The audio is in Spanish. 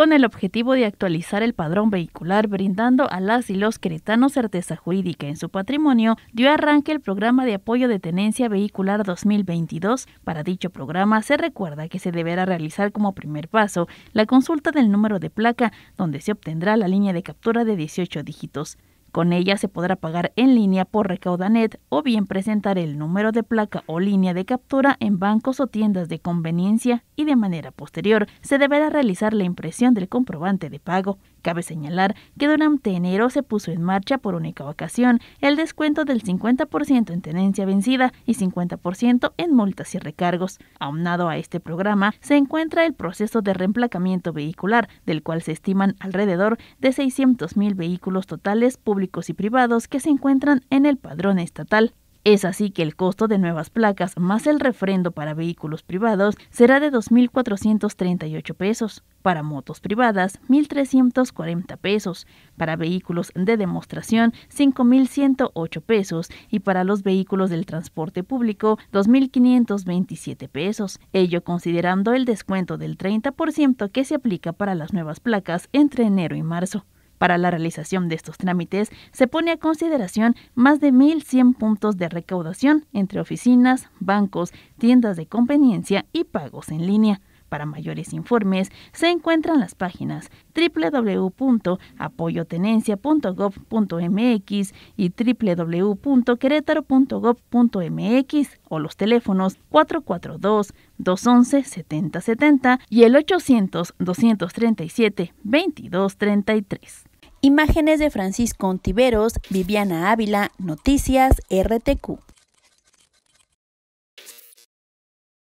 con el objetivo de actualizar el padrón vehicular brindando a las y los queretanos certeza jurídica en su patrimonio, dio arranque el programa de apoyo de tenencia vehicular 2022. Para dicho programa se recuerda que se deberá realizar como primer paso la consulta del número de placa, donde se obtendrá la línea de captura de 18 dígitos. Con ella se podrá pagar en línea por Recaudanet o bien presentar el número de placa o línea de captura en bancos o tiendas de conveniencia y de manera posterior se deberá realizar la impresión del comprobante de pago. Cabe señalar que durante enero se puso en marcha por única ocasión el descuento del 50% en tenencia vencida y 50% en multas y recargos. Aunado a este programa se encuentra el proceso de reemplacamiento vehicular, del cual se estiman alrededor de 600.000 vehículos totales públicos y privados que se encuentran en el padrón estatal. Es así que el costo de nuevas placas más el refrendo para vehículos privados será de 2.438 pesos, para motos privadas 1.340 pesos, para vehículos de demostración 5.108 pesos y para los vehículos del transporte público 2.527 pesos, ello considerando el descuento del 30% que se aplica para las nuevas placas entre enero y marzo. Para la realización de estos trámites se pone a consideración más de 1.100 puntos de recaudación entre oficinas, bancos, tiendas de conveniencia y pagos en línea. Para mayores informes se encuentran las páginas www.apoyotenencia.gov.mx y www.querétaro.gov.mx o los teléfonos 442-211-7070 y el 800-237-2233. Imágenes de Francisco Ontiveros, Viviana Ávila, Noticias RTQ.